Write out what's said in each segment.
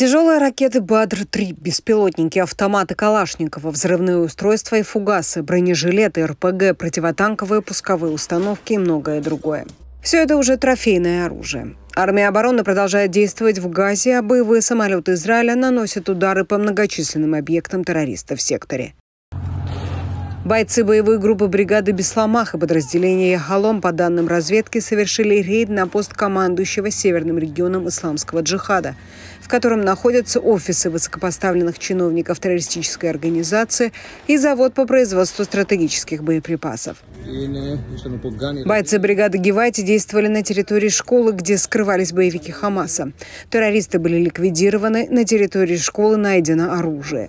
Тяжелые ракеты «Бадр-3», беспилотники, автоматы Калашникова, взрывные устройства и фугасы, бронежилеты, РПГ, противотанковые пусковые установки и многое другое. Все это уже трофейное оружие. Армия обороны продолжает действовать в Газе, а боевые самолеты Израиля наносят удары по многочисленным объектам террористов в секторе. Бойцы боевой группы бригады «Бесломах» и подразделения «Халом» по данным разведки совершили рейд на пост командующего Северным регионом исламского джихада, в котором находятся офисы высокопоставленных чиновников террористической организации и завод по производству стратегических боеприпасов. Бойцы бригады Гевайте действовали на территории школы, где скрывались боевики Хамаса. Террористы были ликвидированы, на территории школы найдено оружие.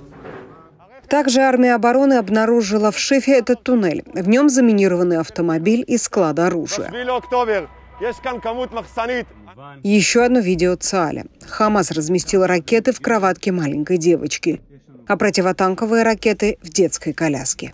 Также армия обороны обнаружила в Шифе этот туннель. В нем заминированный автомобиль и склад оружия. Еще одно видео ЦАЛя. Хамас разместил ракеты в кроватке маленькой девочки, а противотанковые ракеты в детской коляске.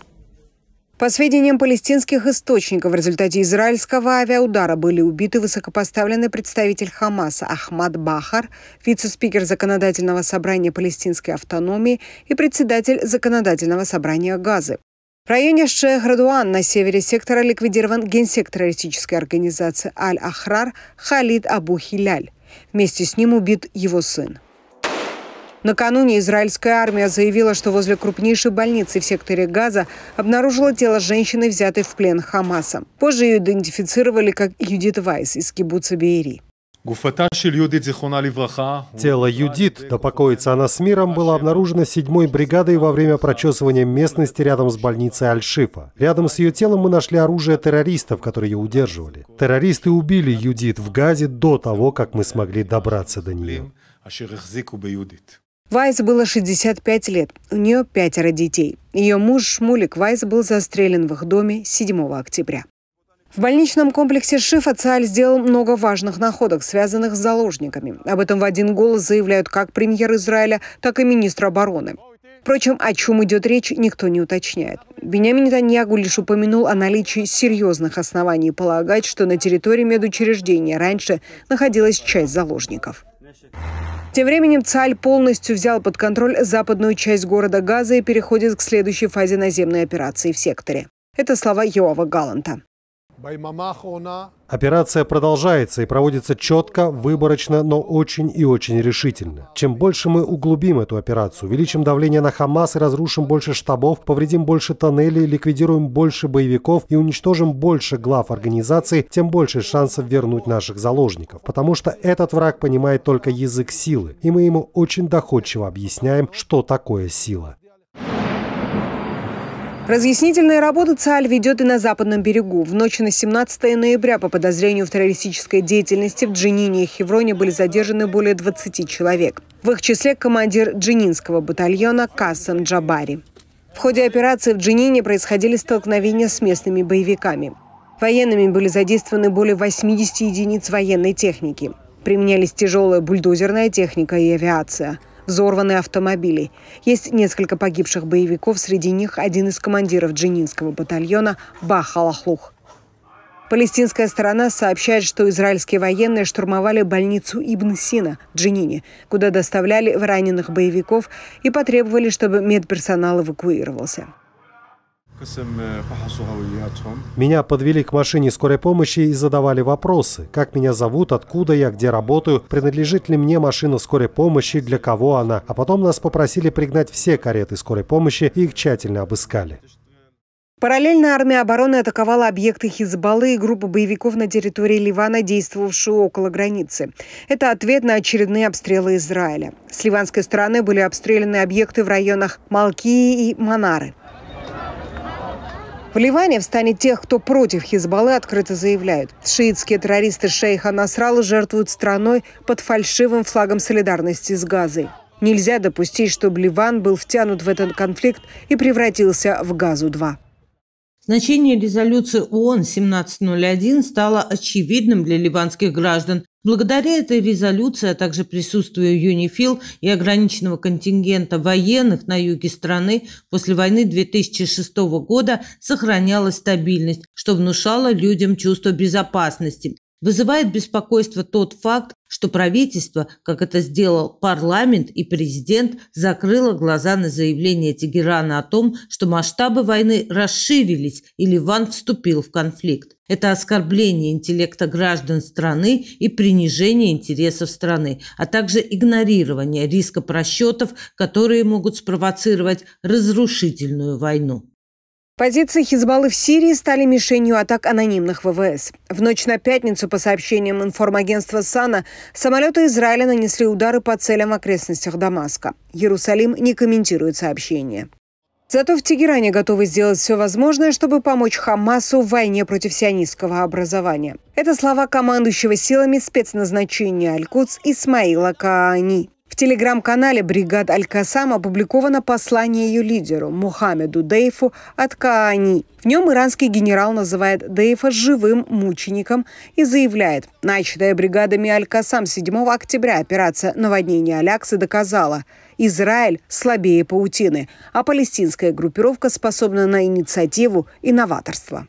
По сведениям палестинских источников, в результате израильского авиаудара были убиты высокопоставленный представитель Хамаса Ахмад Бахар, вице-спикер Законодательного собрания палестинской автономии и председатель Законодательного собрания Газы. В районе Шехрадуан на севере сектора ликвидирован генсек террористической организации Аль-Ахрар Халид Абу Хиляль. Вместе с ним убит его сын. Накануне израильская армия заявила, что возле крупнейшей больницы в секторе Газа обнаружила тело женщины, взятой в плен Хамаса. Позже ее идентифицировали как Юдит Вайс из кибуца Беери. Тело Юдит, да покоится она с миром, было обнаружено седьмой бригадой во время прочесывания местности рядом с больницей Аль-Шифа. Рядом с ее телом мы нашли оружие террористов, которые ее удерживали. Террористы убили Юдит в Газе до того, как мы смогли добраться до нее. Вайс было 65 лет, у нее пятеро детей. Ее муж Шмулик Вайс был застрелен в их доме 7 октября. В больничном комплексе «Шиф» Ациаль сделал много важных находок, связанных с заложниками. Об этом в один голос заявляют как премьер Израиля, так и министр обороны. Впрочем, о чем идет речь, никто не уточняет. Бениамин Нетаньягу лишь упомянул о наличии серьезных оснований полагать, что на территории медучреждения раньше находилась часть заложников. Тем временем Цаль полностью взял под контроль западную часть города Газа и переходит к следующей фазе наземной операции в секторе. Это слова Йоава Галанта. Операция продолжается и проводится четко, выборочно, но очень и очень решительно. Чем больше мы углубим эту операцию, увеличим давление на Хамас и разрушим больше штабов, повредим больше тоннелей, ликвидируем больше боевиков и уничтожим больше глав организации, тем больше шансов вернуть наших заложников. Потому что этот враг понимает только язык силы, и мы ему очень доходчиво объясняем, что такое сила. Разъяснительные работы ЦАЛь ведет и на западном берегу. В ночь на 17 ноября по подозрению в террористической деятельности в Джинине и Хевроне были задержаны более 20 человек. В их числе командир джининского батальона Кассам Джабари. В ходе операции в Джинине происходили столкновения с местными боевиками. Военными были задействованы более 80 единиц военной техники. Применялись тяжелая бульдозерная техника и авиация – взорваны автомобили. Есть несколько погибших боевиков, среди них один из командиров джининского батальона Бахалахлух. Палестинская сторона сообщает, что израильские военные штурмовали больницу Ибн Сина в Джинине, куда доставляли раненых боевиков и потребовали, чтобы медперсонал эвакуировался. Э, меня подвели к машине скорой помощи и задавали вопросы. Как меня зовут, откуда я, где работаю, принадлежит ли мне машина скорой помощи, для кого она. А потом нас попросили пригнать все кареты скорой помощи и их тщательно обыскали. Параллельно армия обороны атаковала объекты Хизбаллы и группу боевиков на территории Ливана, действовавшую около границы. Это ответ на очередные обстрелы Израиля. С ливанской стороны были обстреляны объекты в районах Малки и Манары. В Ливане в стане тех, кто против Хизбаллы, открыто заявляют. Шиитские террористы шейха Насрала жертвуют страной под фальшивым флагом солидарности с Газой. Нельзя допустить, чтобы Ливан был втянут в этот конфликт и превратился в Газу-2. Значение резолюции ООН 1701 стало очевидным для ливанских граждан. Благодаря этой резолюции, а также присутствию ЮНИФИЛ и ограниченного контингента военных на юге страны, после войны 2006 года сохранялась стабильность, что внушало людям чувство безопасности. Вызывает беспокойство тот факт, что правительство, как это сделал парламент и президент, закрыло глаза на заявление Тегерана о том, что масштабы войны расширились и Ливан вступил в конфликт. Это оскорбление интеллекта граждан страны и принижение интересов страны, а также игнорирование риска просчетов, которые могут спровоцировать разрушительную войну. Позиции Хизбаллы в Сирии стали мишенью атак анонимных ВВС. В ночь на пятницу, по сообщениям информагентства САНА, самолеты Израиля нанесли удары по целям в окрестностях Дамаска. Иерусалим не комментирует сообщение. Зато в Тегеране готовы сделать все возможное, чтобы помочь Хамасу в войне против сионистского образования. Это слова командующего силами спецназначения Аль-Кудс Исмаила Каани телеграм-канале бригад Аль-Касам опубликовано послание ее лидеру Мухаммеду Дейфу от Каани. В нем иранский генерал называет Дейфа живым мучеником и заявляет, начатая бригадами Аль-Касам 7 октября операция «Наводнение Аляксы» доказала, Израиль слабее паутины, а палестинская группировка способна на инициативу и новаторство.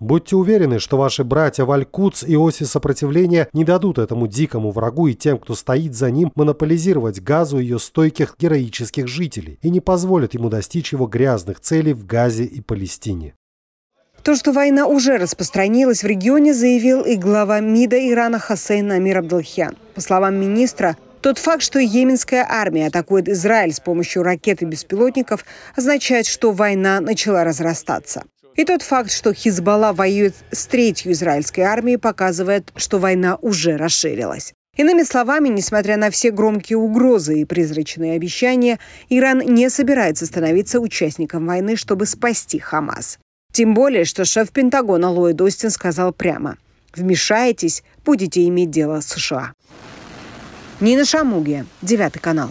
Будьте уверены, что ваши братья Валькутс и оси сопротивления не дадут этому дикому врагу и тем, кто стоит за ним, монополизировать газу ее стойких героических жителей и не позволят ему достичь его грязных целей в Газе и Палестине. То, что война уже распространилась в регионе, заявил и глава МИДа Ирана Хасейн Амир Абдулхян. По словам министра, тот факт, что йеменская армия атакует Израиль с помощью ракет и беспилотников, означает, что война начала разрастаться. И тот факт, что Хизбалла воюет с третью израильской армией, показывает, что война уже расширилась. Иными словами, несмотря на все громкие угрозы и призрачные обещания, Иран не собирается становиться участником войны, чтобы спасти Хамас. Тем более, что шеф Пентагона Ллойд Остин сказал прямо «Вмешаетесь, будете иметь дело с США». Нина Шамугия, Девятый канал.